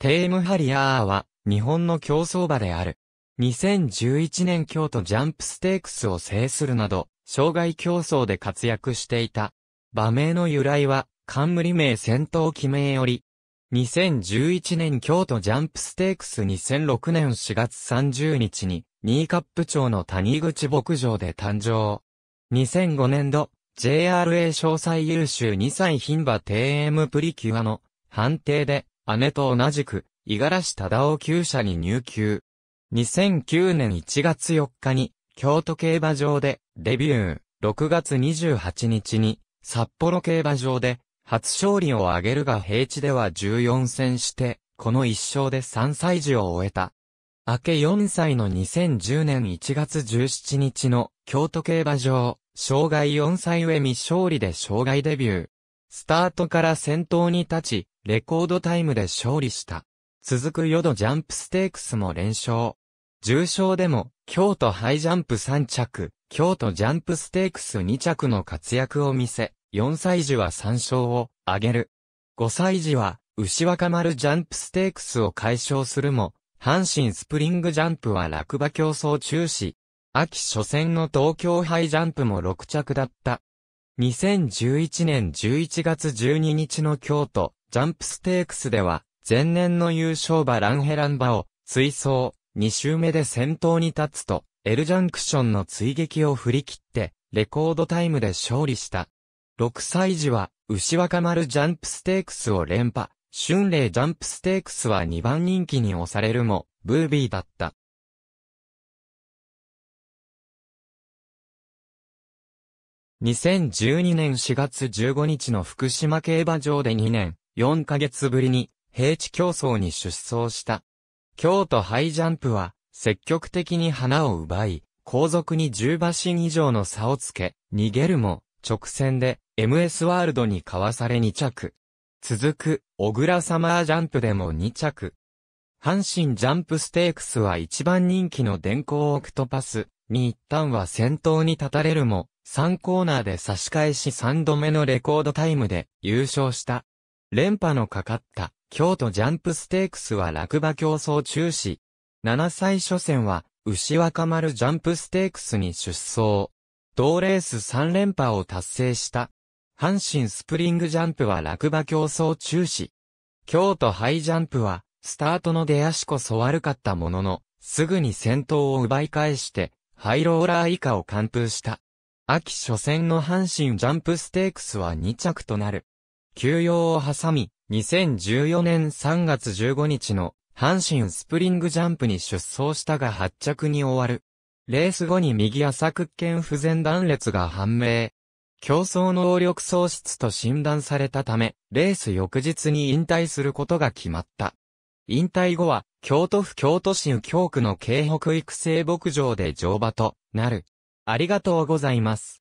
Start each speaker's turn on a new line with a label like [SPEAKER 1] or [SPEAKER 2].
[SPEAKER 1] テームハリアーは、日本の競争馬である。2011年京都ジャンプステークスを制するなど、障害競争で活躍していた。馬名の由来は、冠名戦闘記名より、2011年京都ジャンプステークス2006年4月30日に、ニーカップ町の谷口牧場で誕生。2005年度、JRA 詳細優秀2歳牝馬ームプリキュアの判定で姉と同じく、五十嵐忠夫厩舎に入球。2009年1月4日に、京都競馬場で、デビュー。6月28日に、札幌競馬場で、初勝利を挙げるが平地では14戦して、この1勝で3歳児を終えた。明け4歳の2010年1月17日の京都競馬場、障害4歳上未勝利で障害デビュー。スタートから先頭に立ち、レコードタイムで勝利した。続くヨドジャンプステークスも連勝。重賞でも、京都ハイジャンプ3着、京都ジャンプステークス2着の活躍を見せ、4歳児は3勝を挙げる。5歳児は、牛若丸ジャンプステークスを解消するも、阪神スプリングジャンプは落馬競争中止。秋初戦の東京ハイジャンプも6着だった。2011年11月12日の京都、ジャンプステークスでは、前年の優勝馬ランヘラン馬を、追走、2周目で先頭に立つと、エルジャンクションの追撃を振り切って、レコードタイムで勝利した。6歳児は、牛若丸ジャンプステークスを連覇、春麗ジャンプステークスは2番人気に押されるも、ブービーだった。2012年4月15日の福島競馬場で2年、4ヶ月ぶりに平地競争に出走した。京都ハイジャンプは積極的に花を奪い、後続に10馬身以上の差をつけ、逃げるも直線で MS ワールドにかわされ2着。続く、小倉サマージャンプでも2着。阪神ジャンプステークスは一番人気の電光オクトパスに一旦は先頭に立たれるも、3コーナーで差し返し3度目のレコードタイムで優勝した。連覇のかかった京都ジャンプステークスは落馬競争中止。7歳初戦は牛若丸ジャンプステークスに出走。同レース3連覇を達成した。阪神スプリングジャンプは落馬競争中止。京都ハイジャンプはスタートの出足こそ悪かったものの、すぐに先頭を奪い返して、ハイローラー以下を完封した。秋初戦の阪神ジャンプステークスは2着となる。休養を挟み、2014年3月15日の阪神スプリングジャンプに出走したが発着に終わる。レース後に右浅屈腱不全断裂が判明。競争能力喪失と診断されたため、レース翌日に引退することが決まった。引退後は、京都府京都市右京区の京北育成牧場で乗馬となる。ありがとうございます。